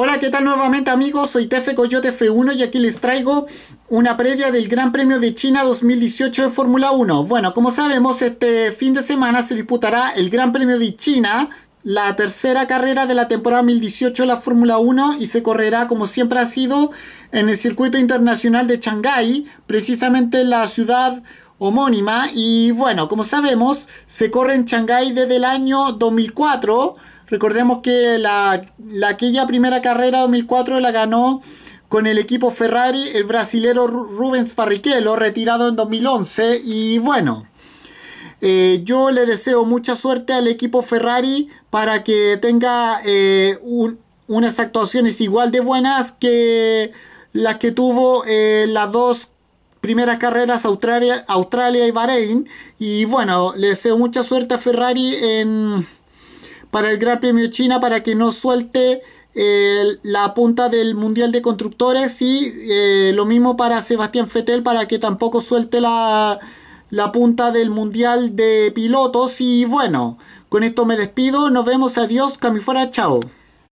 Hola, ¿qué tal nuevamente amigos? Soy Tefe Coyote F1 y aquí les traigo una previa del Gran Premio de China 2018 de Fórmula 1. Bueno, como sabemos, este fin de semana se disputará el Gran Premio de China, la tercera carrera de la temporada 2018 de la Fórmula 1 y se correrá como siempre ha sido en el circuito internacional de Shanghái, precisamente en la ciudad homónima. Y bueno, como sabemos, se corre en Shanghái desde el año 2004. Recordemos que la, aquella primera carrera 2004 la ganó con el equipo Ferrari el brasilero Rubens Barrichello, retirado en 2011. Y bueno, eh, yo le deseo mucha suerte al equipo Ferrari para que tenga eh, unas actuaciones igual de buenas que las que tuvo eh, las dos primeras carreras Australia, Australia y Bahrein. Y bueno, le deseo mucha suerte a Ferrari en para el Gran Premio China para que no suelte eh, la punta del Mundial de Constructores y eh, lo mismo para Sebastián Fettel para que tampoco suelte la, la punta del Mundial de Pilotos y bueno, con esto me despido, nos vemos, adiós, Camifora, chao.